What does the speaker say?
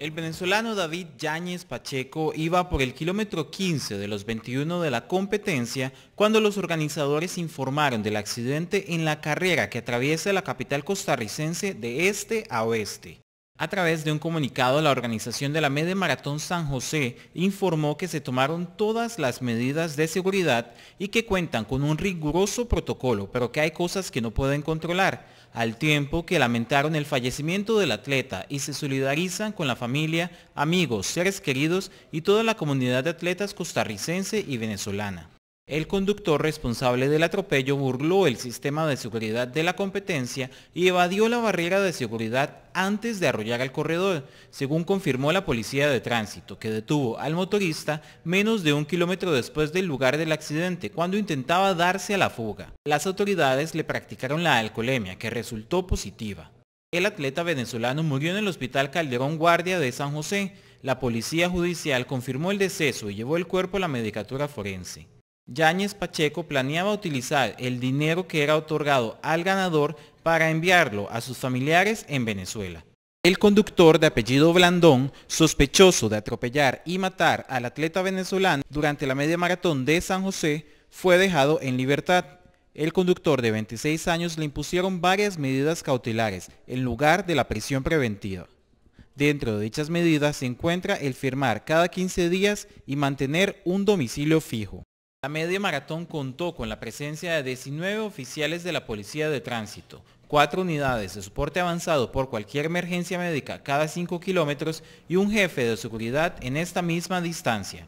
El venezolano David Yáñez Pacheco iba por el kilómetro 15 de los 21 de la competencia cuando los organizadores informaron del accidente en la carrera que atraviesa la capital costarricense de este a oeste. A través de un comunicado, la organización de la Mede Maratón San José informó que se tomaron todas las medidas de seguridad y que cuentan con un riguroso protocolo, pero que hay cosas que no pueden controlar, al tiempo que lamentaron el fallecimiento del atleta y se solidarizan con la familia, amigos, seres queridos y toda la comunidad de atletas costarricense y venezolana. El conductor responsable del atropello burló el sistema de seguridad de la competencia y evadió la barrera de seguridad antes de arrollar al corredor, según confirmó la policía de tránsito, que detuvo al motorista menos de un kilómetro después del lugar del accidente, cuando intentaba darse a la fuga. Las autoridades le practicaron la alcoholemia, que resultó positiva. El atleta venezolano murió en el Hospital Calderón Guardia de San José. La policía judicial confirmó el deceso y llevó el cuerpo a la medicatura forense. Yáñez Pacheco planeaba utilizar el dinero que era otorgado al ganador para enviarlo a sus familiares en Venezuela. El conductor de apellido Blandón, sospechoso de atropellar y matar al atleta venezolano durante la media maratón de San José, fue dejado en libertad. El conductor de 26 años le impusieron varias medidas cautelares en lugar de la prisión preventiva. Dentro de dichas medidas se encuentra el firmar cada 15 días y mantener un domicilio fijo. La media maratón contó con la presencia de 19 oficiales de la Policía de Tránsito, cuatro unidades de soporte avanzado por cualquier emergencia médica cada 5 kilómetros y un jefe de seguridad en esta misma distancia.